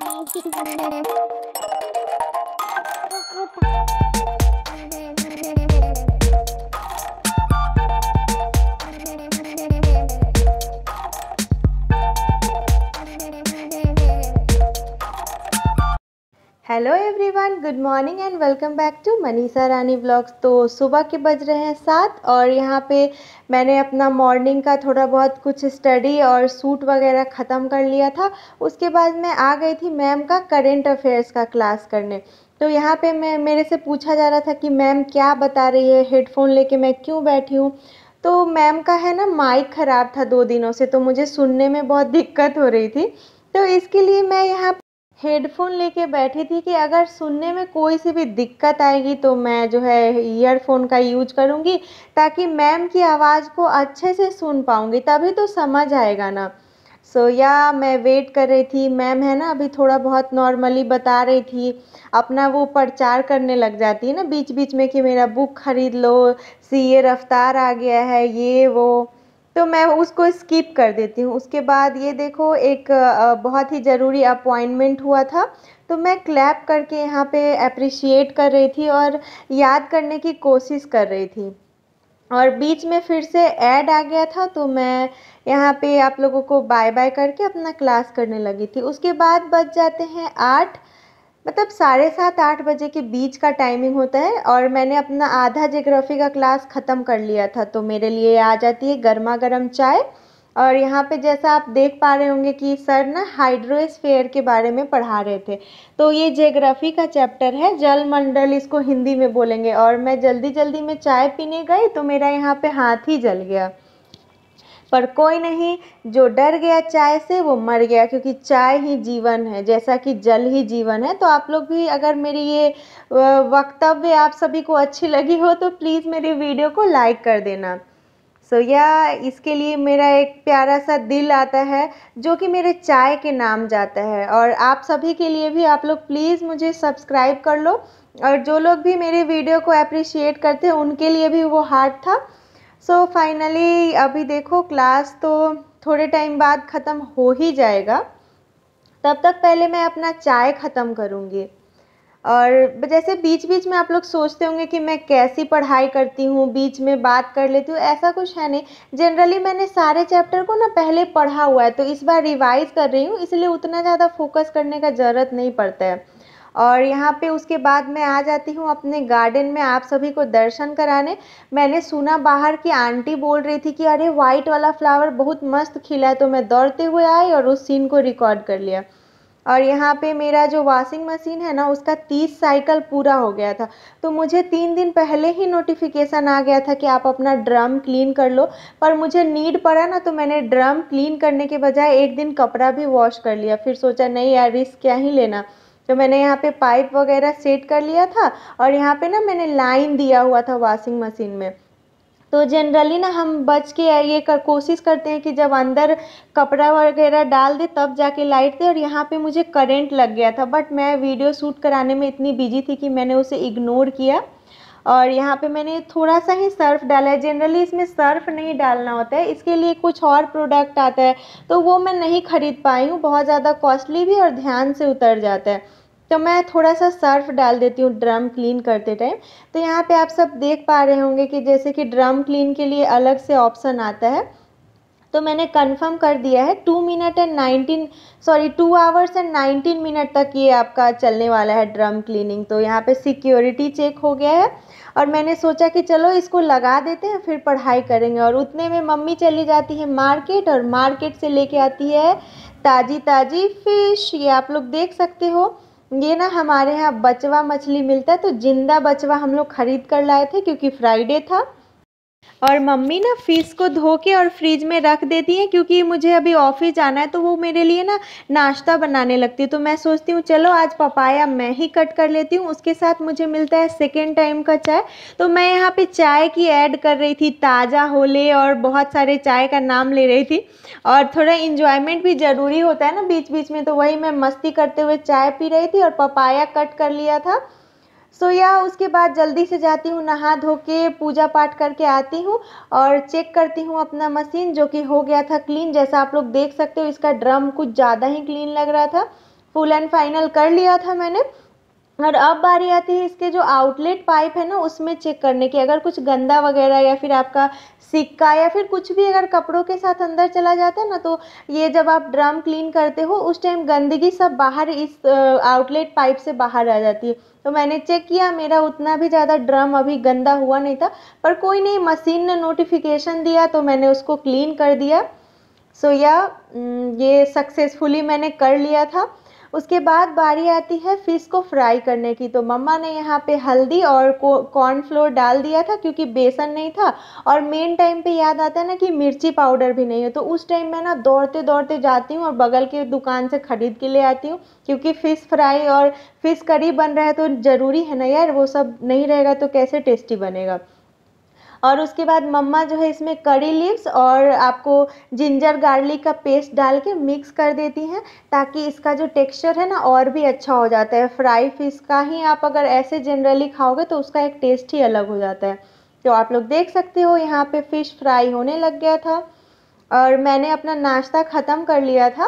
Thank you. Hello everyone good morning and welcome back to Manisha Rani blogs तो सुबह के बज रहे हैं सात और यहाँ पे मैंने अपना मॉर्निंग का थोड़ा बहुत कुछ स्टडी और सूट वगैरह ख़त्म कर लिया था उसके बाद मैं आ गई थी मैम का करेंट अफेयर्स का क्लास करने तो यहाँ पे मैं मेरे से पूछा जा रहा था कि मैम क्या बता रही है हेडफोन लेके मैं क्यों बैठी हूँ तो मैम का है ना माइक ख़राब था दो दिनों से तो मुझे सुनने में बहुत दिक्कत हो रही थी तो इसके लिए मैं यहाँ हेडफोन लेके बैठी थी कि अगर सुनने में कोई सी भी दिक्कत आएगी तो मैं जो है ईयरफोन का यूज करूँगी ताकि मैम की आवाज़ को अच्छे से सुन पाऊँगी तभी तो समझ आएगा ना सो so, या yeah, मैं वेट कर रही थी मैम है ना अभी थोड़ा बहुत नॉर्मली बता रही थी अपना वो प्रचार करने लग जाती है ना बीच बीच में कि मेरा बुक खरीद लो सी ये रफ्तार आ गया है ये वो तो मैं उसको स्किप कर देती हूँ उसके बाद ये देखो एक बहुत ही ज़रूरी अपॉइंटमेंट हुआ था तो मैं क्लैप करके यहाँ पे अप्रिशिएट कर रही थी और याद करने की कोशिश कर रही थी और बीच में फिर से ऐड आ गया था तो मैं यहाँ पे आप लोगों को बाय बाय करके अपना क्लास करने लगी थी उसके बाद बच जाते हैं आठ मतलब साढ़े सात आठ बजे के बीच का टाइमिंग होता है और मैंने अपना आधा जोग्राफ़ी का क्लास ख़त्म कर लिया था तो मेरे लिए आ जाती है गर्मा गर्म चाय और यहाँ पे जैसा आप देख पा रहे होंगे कि सर ना हाइड्रोस्फेयर के बारे में पढ़ा रहे थे तो ये जियोग्राफी का चैप्टर है जल मंडल इसको हिंदी में बोलेंगे और मैं जल्दी जल्दी में चाय पीने गई तो मेरा यहाँ पे हाथ ही जल गया पर कोई नहीं जो डर गया चाय से वो मर गया क्योंकि चाय ही जीवन है जैसा कि जल ही जीवन है तो आप लोग भी अगर मेरी ये वक्तव्य आप सभी को अच्छी लगी हो तो प्लीज़ मेरी वीडियो को लाइक कर देना सो so, या yeah, इसके लिए मेरा एक प्यारा सा दिल आता है जो कि मेरे चाय के नाम जाता है और आप सभी के लिए भी आप लोग प्लीज़ मुझे सब्सक्राइब कर लो और जो लोग भी मेरे वीडियो को अप्रिशिएट करते हैं उनके लिए भी वो हार्ट था सो so, फाइनली अभी देखो क्लास तो थोड़े टाइम बाद ख़त्म हो ही जाएगा तब तक पहले मैं अपना चाय ख़त्म करूँगी और जैसे बीच बीच में आप लोग सोचते होंगे कि मैं कैसी पढ़ाई करती हूँ बीच में बात कर लेती हूँ ऐसा कुछ है नहीं जनरली मैंने सारे चैप्टर को ना पहले पढ़ा हुआ है तो इस बार रिवाइज़ कर रही हूँ इसलिए उतना ज़्यादा फोकस करने का ज़रूरत नहीं पड़ता है और यहाँ पे उसके बाद मैं आ जाती हूँ अपने गार्डन में आप सभी को दर्शन कराने मैंने सुना बाहर की आंटी बोल रही थी कि अरे वाइट वाला फ्लावर बहुत मस्त खिला है तो मैं दौड़ते हुए आई और उस सीन को रिकॉर्ड कर लिया और यहाँ पे मेरा जो वॉशिंग मशीन है ना उसका तीस साइकिल पूरा हो गया था तो मुझे तीन दिन पहले ही नोटिफिकेशन आ गया था कि आप अपना ड्रम क्लीन कर लो पर मुझे नीड पड़ा ना तो मैंने ड्रम क्लीन करने के बजाय एक दिन कपड़ा भी वॉश कर लिया फिर सोचा नहीं यार रिस्क क्या ही लेना तो मैंने यहाँ पे पाइप वगैरह सेट कर लिया था और यहाँ पे ना मैंने लाइन दिया हुआ था वॉशिंग मशीन में तो जनरली ना हम बच के ये कर कोशिश करते हैं कि जब अंदर कपड़ा वगैरह डाल दे तब जाके लाइट दे और यहाँ पे मुझे करंट लग गया था बट मैं वीडियो शूट कराने में इतनी बिजी थी कि मैंने उसे इग्नोर किया और यहाँ पे मैंने थोड़ा सा ही सर्फ डाला है जनरली इसमें सर्फ नहीं डालना होता है इसके लिए कुछ और प्रोडक्ट आता है तो वो मैं नहीं ख़रीद पाई हूँ बहुत ज़्यादा कॉस्टली भी और ध्यान से उतर जाता है तो मैं थोड़ा सा सर्फ डाल देती हूँ ड्रम क्लीन करते टाइम तो यहाँ पे आप सब देख पा रहे होंगे कि जैसे कि ड्रम क्लीन के लिए अलग से ऑप्शन आता है तो मैंने कंफर्म कर दिया है two minute and nineteen sorry two hours and nineteen minute तक ये आपका चलने वाला है ड्रम क्लीनिंग तो यहाँ पे सिक्योरिटी चेक हो गया है और मैंने सोचा कि चलो इसको लगा देते हैं फिर पढ़ाई करेंगे और उतने में मम्मी चली जाती है मार्केट और मार्केट से लेके आती है ताज़ी ताज़ी फिश ये आप लोग देख सकते हो ये ना हमारे यहाँ बचवा मछली मिलता है तो जिंदा बचवा हम लोग ख़रीद कर लाए थे क्योंकि फ्राइडे था और मम्मी ना फ़िश को धो के और फ्रिज में रख देती हैं क्योंकि मुझे अभी ऑफिस जाना है तो वो मेरे लिए ना नाश्ता बनाने लगती है तो मैं सोचती हूँ चलो आज पपाया मैं ही कट कर लेती हूँ उसके साथ मुझे मिलता है सेकेंड टाइम का चाय तो मैं यहाँ पे चाय की ऐड कर रही थी ताज़ा होले और बहुत सारे चाय का नाम ले रही थी और थोड़ा इंजॉयमेंट भी ज़रूरी होता है ना बीच बीच में तो वही मैं मस्ती करते हुए चाय पी रही थी और पपाया कट कर लिया था सो या उसके बाद जल्दी से जाती हूँ नहा धो के पूजा पाठ करके आती हूँ और चेक करती हूँ अपना मशीन जो कि हो गया था क्लीन जैसा आप लोग देख सकते हो इसका ड्रम कुछ ज़्यादा ही क्लीन लग रहा था फुल एंड फाइनल कर लिया था मैंने और अब बारी आती है इसके जो आउटलेट पाइप है ना उसमें चेक करने की अगर कुछ गंदा वगैरह या फिर आपका सिक्का या फिर कुछ भी अगर कपड़ों के साथ अंदर चला जाता है ना तो ये जब आप ड्रम क्लीन करते हो उस टाइम गंदगी सब बाहर इस आउटलेट पाइप से बाहर आ जाती है तो मैंने चेक किया मेरा उतना भी ज़्यादा ड्रम अभी गंदा हुआ नहीं था पर कोई नहीं मशीन ने नोटिफिकेशन दिया तो मैंने उसको क्लीन कर दिया सो so, या yeah, ये सक्सेसफुली मैंने कर लिया था उसके बाद बारी आती है फ़िश को फ्राई करने की तो मम्मा ने यहाँ पे हल्दी और कॉर्नफ्लोर डाल दिया था क्योंकि बेसन नहीं था और मेन टाइम पे याद आता है ना कि मिर्ची पाउडर भी नहीं है तो उस टाइम मैं ना दौड़ते दौड़ते जाती हूँ और बगल की दुकान से ख़रीद के ले आती हूँ क्योंकि फ़िश फ्राई और फ़िश करी बन रहा है तो ज़रूरी है ना यार वो सब नहीं रहेगा तो कैसे टेस्टी बनेगा और उसके बाद मम्मा जो है इसमें करी लीव्स और आपको जिंजर गार्लिक का पेस्ट डाल के मिक्स कर देती हैं ताकि इसका जो टेक्सचर है ना और भी अच्छा हो जाता है फ्राई फिश का ही आप अगर ऐसे जनरली खाओगे तो उसका एक टेस्ट ही अलग हो जाता है तो आप लोग देख सकते हो यहाँ पर फ़िश फ्राई होने लग गया था और मैंने अपना नाश्ता ख़त्म कर लिया था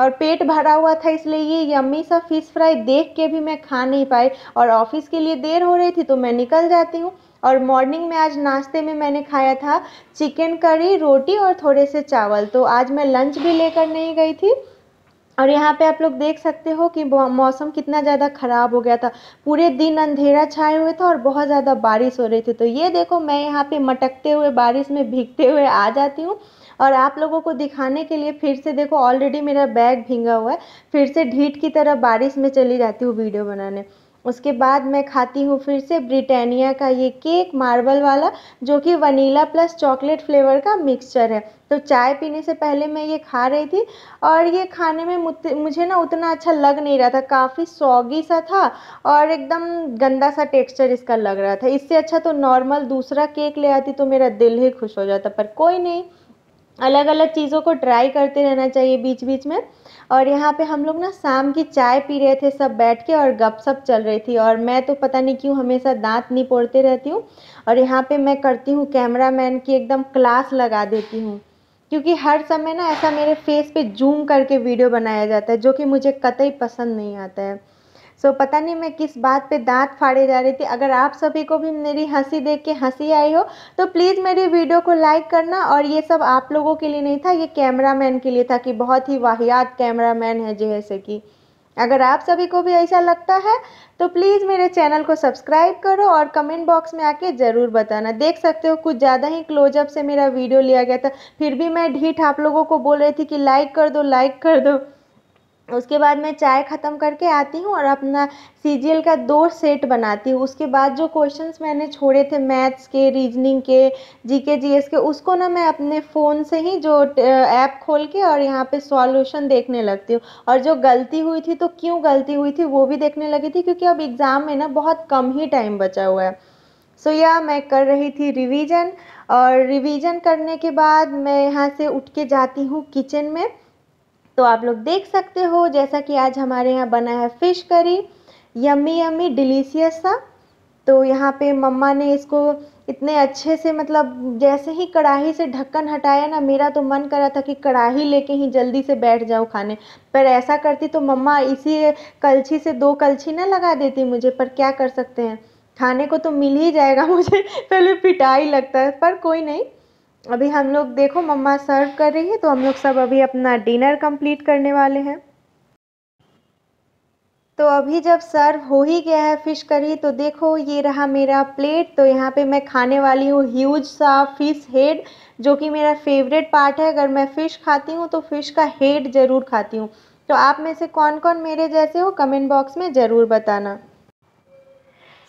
और पेट भरा हुआ था इसलिए ये यम्मी सा फ़िश फ्राई देख के भी मैं खा नहीं पाई और ऑफिस के लिए देर हो रही थी तो मैं निकल जाती हूँ और मॉर्निंग में आज नाश्ते में मैंने खाया था चिकन करी रोटी और थोड़े से चावल तो आज मैं लंच भी लेकर नहीं गई थी और यहाँ पे आप लोग देख सकते हो कि मौसम कितना ज़्यादा ख़राब हो गया था पूरे दिन अंधेरा छाए हुए था और बहुत ज़्यादा बारिश हो रही थी तो ये देखो मैं यहाँ पे मटकते हुए बारिश में भीगते हुए आ जाती हूँ और आप लोगों को दिखाने के लिए फिर से देखो ऑलरेडी मेरा बैग भींगा हुआ है फिर से ढीठ की तरह बारिश में चली जाती हूँ वीडियो बनाने उसके बाद मैं खाती हूँ फिर से ब्रिटानिया का ये केक मार्बल वाला जो कि वनीला प्लस चॉकलेट फ्लेवर का मिक्सचर है तो चाय पीने से पहले मैं ये खा रही थी और ये खाने में मुझे ना उतना अच्छा लग नहीं रहा था काफ़ी सॉगी सा था और एकदम गंदा सा टेक्सचर इसका लग रहा था इससे अच्छा तो नॉर्मल दूसरा केक ले आती तो मेरा दिल ही खुश हो जाता पर कोई नहीं अलग अलग चीज़ों को ट्राई करते रहना चाहिए बीच बीच में और यहाँ पे हम लोग ना शाम की चाय पी रहे थे सब बैठ के और गपशप चल रही थी और मैं तो पता नहीं क्यों हमेशा दांत नहीं पोड़ते रहती हूँ और यहाँ पे मैं करती हूँ कैमरा मैन की एकदम क्लास लगा देती हूँ क्योंकि हर समय ना ऐसा मेरे फेस पे जूम करके वीडियो बनाया जाता है जो कि मुझे कतई पसंद नहीं आता है सो so, पता नहीं मैं किस बात पे दांत फाड़े जा रही थी अगर आप सभी को भी मेरी हंसी देख के हंसी आई हो तो प्लीज़ मेरी वीडियो को लाइक करना और ये सब आप लोगों के लिए नहीं था ये कैमरामैन के लिए था कि बहुत ही वाहियात कैमरामैन है जैसे कि अगर आप सभी को भी ऐसा लगता है तो प्लीज़ मेरे चैनल को सब्सक्राइब करो और कमेंट बॉक्स में आके ज़रूर बताना देख सकते हो कुछ ज़्यादा ही क्लोजअप से मेरा वीडियो लिया गया था फिर भी मैं ढीठ आप लोगों को बोल रही थी कि लाइक कर दो लाइक कर दो उसके बाद मैं चाय ख़त्म करके आती हूँ और अपना सी का दो सेट बनाती हूँ उसके बाद जो क्वेश्चंस मैंने छोड़े थे मैथ्स के रीजनिंग के जीके जीएस के उसको ना मैं अपने फ़ोन से ही जो ऐप खोल के और यहाँ पे सॉल्यूशन देखने लगती हूँ और जो गलती हुई थी तो क्यों गलती हुई थी वो भी देखने लगी थी क्योंकि अब एग्ज़ाम में ना बहुत कम ही टाइम बचा हुआ है सो so, या yeah, मैं कर रही थी रिविज़न और रिविज़न करने के बाद मैं यहाँ से उठ के जाती हूँ किचन में तो आप लोग देख सकते हो जैसा कि आज हमारे यहाँ बना है fish curry yummy yummy delicious सा तो यहाँ पे मम्मा ने इसको इतने अच्छे से मतलब जैसे ही कढ़ाई से ढक्कन हटाया ना मेरा तो मन करा था कि कढ़ाई लेके ही जल्दी से बैठ जाओ खाने पर ऐसा करती तो मम्मा इसी कलछी से दो कलछी ना लगा देती मुझे पर क्या कर सकते हैं खाने को तो मिल ही जाएगा मुझे पहले पिटाई लगता है पर कोई नहीं अभी हम लोग देखो मम्मा सर्व कर रही है तो हम लोग सब अभी अपना डिनर कंप्लीट करने वाले हैं तो अभी जब सर्व हो ही गया है फ़िश करी तो देखो ये रहा मेरा प्लेट तो यहाँ पे मैं खाने वाली हूँ ह्यूज सा फ़िश हेड जो कि मेरा फेवरेट पार्ट है अगर मैं फ़िश खाती हूँ तो फ़िश का हेड ज़रूर खाती हूँ तो आप में से कौन कौन मेरे जैसे हो कमेंट बॉक्स में ज़रूर बताना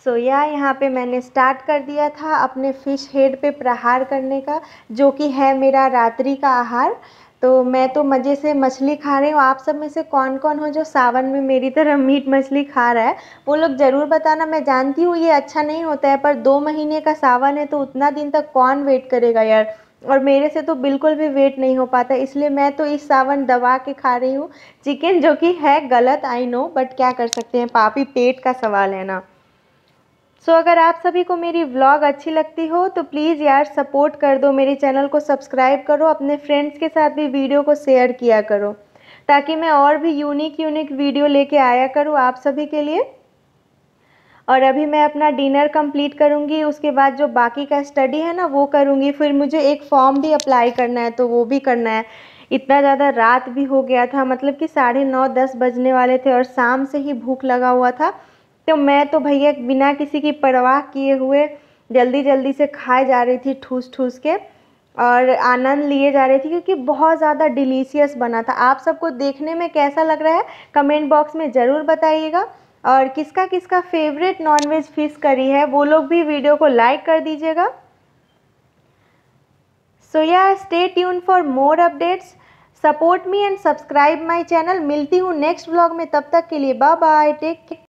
सो so, या yeah, यहाँ पे मैंने स्टार्ट कर दिया था अपने फ़िश हेड पे प्रहार करने का जो कि है मेरा रात्रि का आहार तो मैं तो मज़े से मछली खा रही हूँ आप सब में से कौन कौन हो जो सावन में मेरी तरह मीट मछली खा रहा है वो लोग ज़रूर बताना मैं जानती हूँ ये अच्छा नहीं होता है पर दो महीने का सावन है तो उतना दिन तक कौन वेट करेगा यार और मेरे से तो बिल्कुल भी वेट नहीं हो पाता इसलिए मैं तो इस सावन दबा के खा रही हूँ चिकन जो कि है गलत आई नो बट क्या कर सकते हैं पापी पेट का सवाल है ना सो so, अगर आप सभी को मेरी व्लॉग अच्छी लगती हो तो प्लीज़ यार सपोर्ट कर दो मेरे चैनल को सब्सक्राइब करो अपने फ्रेंड्स के साथ भी वीडियो को शेयर किया करो ताकि मैं और भी यूनिक यूनिक वीडियो लेके आया करूँ आप सभी के लिए और अभी मैं अपना डिनर कंप्लीट करूँगी उसके बाद जो बाकी का स्टडी है ना वो करूँगी फिर मुझे एक फॉर्म भी अप्लाई करना है तो वो भी करना है इतना ज़्यादा रात भी हो गया था मतलब कि साढ़े नौ दस बजने वाले थे और शाम से ही भूख लगा हुआ था तो मैं तो भैया बिना किसी की परवाह किए हुए जल्दी जल्दी से खाए जा रही थी ठूस ठूस के और आनंद लिए जा रही थी क्योंकि बहुत ज़्यादा डिलीशियस बना था आप सबको देखने में कैसा लग रहा है कमेंट बॉक्स में ज़रूर बताइएगा और किसका किसका फेवरेट नॉनवेज फिश करी है वो लोग भी वीडियो को लाइक कर दीजिएगा so yeah stay tune for more updates support me and subscribe my channel मिलती हूँ नेक्स्ट ब्लॉग में तब तक के लिए बाय बाय टेक